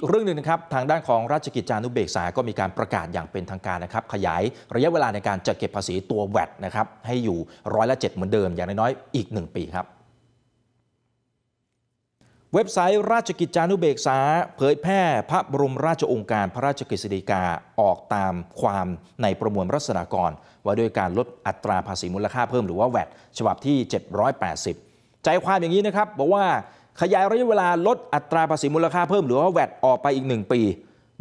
กเรื่องหนึ่งนะครับทางด้านของราชกิจจานุเบกษาก็มีการประกาศอย่างเป็นทางการนะครับ ขยายระยะเวลาในการจัดเก็บภาษีตัวแวดนะครับให้อยู่ร้อยละเจ็ดเหมือนเดิมอย่างน้อยๆอีก 1 ปีครับ เว็บไซต์ราชกิจจานุเบกษา เผยแพร่พระบรมราชองค์การพระราชกฤษฎีกาออกตามความในประมวลรัศดากร ว่าด้วยการลดอัตราภาษีมูลค่าเพิ่มหรือว่าแวดฉบับที่ 780ใจความอย่างนี้นะครับบอกว่าขยายระยะเวลาลดอัตราภาษีมูลค่าเพิ่มหรือว่าแวดออกไปอีก 1 ปี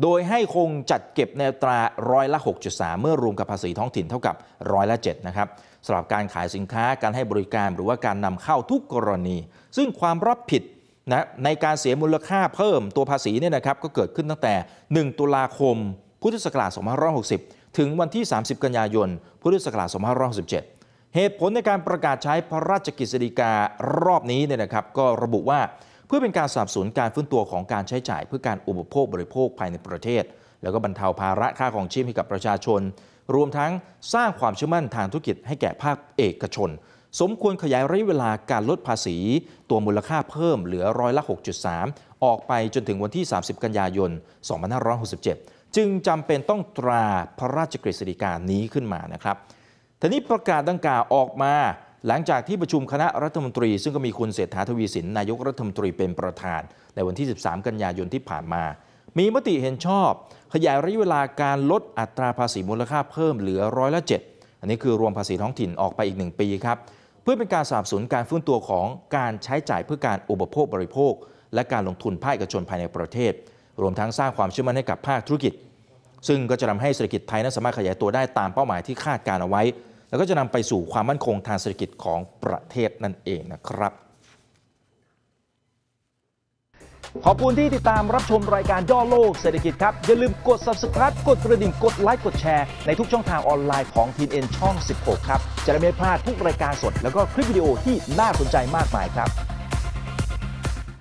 โดยให้คงจัดเก็บในตราร้อยละ6.3 เมื่อรวมกับภาษีท้องถิ่นเท่ากับร้อยละ7นะครับสำหรับการขายสินค้าการให้บริการหรือว่าการนำเข้าทุกกรณี ซึ่งความรับผิดนะในการเสียมูลค่าเพิ่มตัวภาษีเนี่ยนะครับก็เกิดขึ้นตั้งแต่ 1 ตุลาคมพุทธศักราช2560ถึงวันที่ 30กันยายนพุทธศักราช2567เหตุผลในการประกาศใช้พระราชกฤษฎีการอบนี้เนี่ยนะครับ ก็ระบุว่าเพื่อเป็นการสนับสนุนการฟื้นตัวของการใช้จ่าย เพื่อการอุปโภคบริโภคภายในประเทศ แล้วก็บรรเทาภาระค่าของชีพให้กับประชาชน รวมทั้งสร้างความเชื่อมั่นทางธุรกิจให้แก่ภาคเอกชน สมควรขยายระยะเวลาการลดภาษีตัวมูลค่าเพิ่มเหลือร้อยละ6.3 ออกไปจนถึงวันที่ 30 กันยายน 2567 จึงจำเป็นต้องตราพระราชกฤษฎีกานี้ขึ้นมานะครับทีนี้ประกาศดังกล่าวออกมาหลังจากที่ประชุมคณะรัฐมนตรีซึ่งก็มีคุณเศรษฐาทวีสินนายกรัฐมนตรีเป็นประธาน ในวันที่ 13 กันยายนที่ผ่านมา มีมติเห็นชอบ ขยายระยะเวลาการลดอัตราภาษีมูลค่าเพิ่มเหลือร้อยละ7อันนี้คือรวมภาษีท้องถิ่นออกไปอีก 1 ปีครับเพื่อเป็นการสนับสนุนการฟื้นตัวของการใช้จ่ายเพื่อการอุปโภคบริโภคและการลงทุนภาคเอกชนภายในประเทศ รวมทั้งสร้างความเชื่อมั่นให้กับภาคธุรกิจซึ่งก็จะทาให้เศรษฐกิจไทยนั้นสามารถขยายตัวได้ตามเป้าหมายที่คาดการเอาไว้ แล้วก็จะนำไปสู่ความมั่นคงทางเศรษฐกิจของประเทศนั่นเองนะครับ ขอบคุณที่ติดตามรับชมรายการย่อโลกเศรษฐกิจครับ อย่าลืมกด subscribe กดกระดิ่งกดไลค์กดแชร์ในทุกช่องทางออนไลน์ของ t ีเอ็นช่อง 16 ครับ จะได้ไม่พลาดทุกรายการสด แล้วก็คลิปวิดีโอที่น่าสนใจมากมายครับ